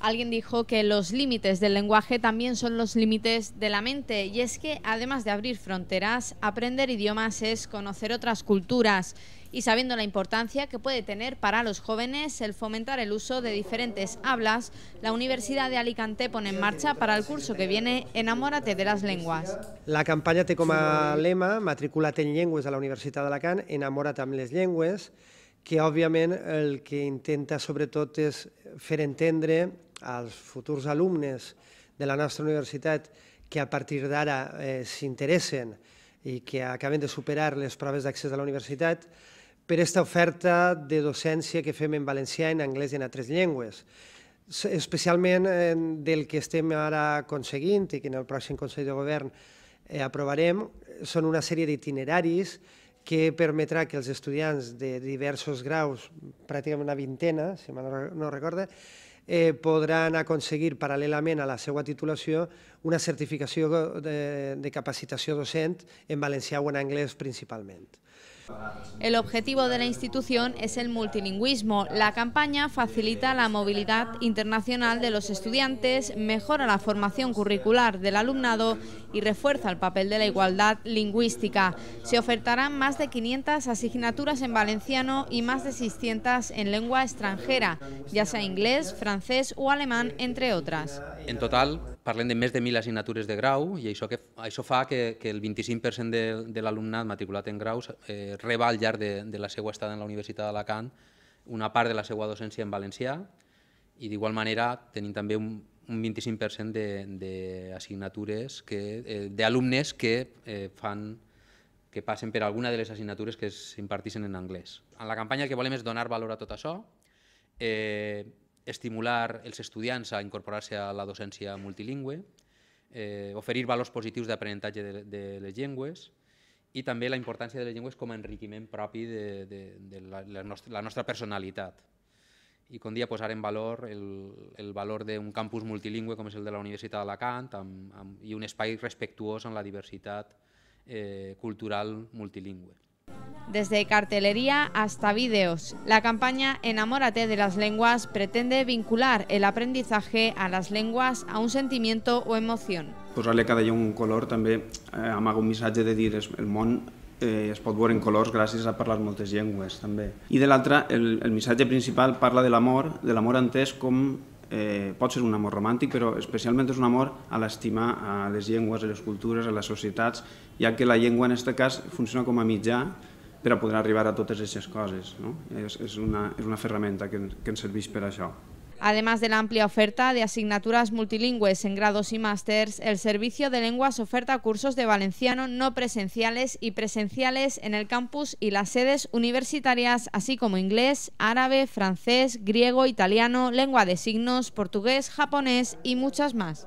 Alguien dijo que los límites del lenguaje también son los límites de la mente y es que además de abrir fronteras, aprender idiomas es conocer otras culturas y sabiendo la importancia que puede tener para los jóvenes el fomentar el uso de diferentes hablas, la Universidad de Alicante pone en marcha para el curso que viene Enamórate de las lenguas. La campaña te coma lema matrículate en lenguas a la Universidad de Alicante, enamórate de las lenguas, que obviamente el que intenta sobre todo es hacer entender als futurs alumnes de la nostra universitat que a partir d'ara eh, s'interessen i que acaben de superar les proves d'accés a la universitat per aquesta oferta de docència que fem en valencià, en anglès i en altres llengües. Especialment eh, del que estem ara aconseguint i que en el pròxim Consell de Govern eh, aprovarem, són una sèrie d'itineraris que permetrà que els estudiants de diversos graus, pràcticament una vintena, si no recordo, eh, podran aconseguir paral·lelament a la seva titulació una certificació de, de capacitació docent en valencià o en anglès principalment. El objetivo de la institución es el multilingüismo. La campaña facilita la movilidad internacional de los estudiantes, mejora la formación curricular del alumnado y refuerza el papel de la igualdad lingüística. Se ofertarán más de 500 asignaturas en valenciano y más de 600 en lengua extranjera, ya sea inglés, francés o alemán, entre otras. En total, parlem de més de 1.000 assignatures de grau i això, que, això fa que, que el 25% de, de l'alumnat matriculat en graus eh, reba al llarg de, de la seva estada en la Universitat d'Alacant una part de la seva docència en valencià i d'igual manera tenim també un, un 25% d'assignatures que eh, d'alumnes que eh, fan que passen per alguna de les assignatures que s'imparteixen en anglès. En la campanya el que volem és donar valor a tot això, eh, estimular els estudiants a incorporar-se a la docència multilingüe, eh, oferir valors positius d'aprenentatge de, de les llengües i també la importància de les llengües com a enriquiment propi de, de, de la, la, nostra, la nostra personalitat. I com dia posar en valor el, el valor d'un campus multilingüe com és el de la Universitat d'Alacant amb, i un espai respectuós amb la diversitat eh, cultural multilingüe desde cartelería hasta vídeos. La campaña Enamórate de las lenguas pretende vincular el aprendizaje a las lenguas a un sentimiento o emoción. Posar-li a cada llengua un color també eh, amaga un missatge de dir el món eh, es pot veure en colors gràcies a parlar moltes llengües també. I de l'altra, el, el missatge principal parla de l'amor, de l'amor entès com eh, pot ser un amor romàntic, però especialment és un amor a l'estimar a les llengües, a les cultures, a les societats, ja que la llengua en aquest cas funciona com a mitjà pero poder arribar a todas esas cosas. No? una, herramienta que, que ens Además de la amplia oferta de asignaturas multilingües en grados y másters, el Servicio de Lenguas oferta cursos de valenciano no presenciales y presenciales en el campus y las sedes universitarias, así como inglés, árabe, francés, griego, italiano, lengua de signos, portugués, japonés y muchas más.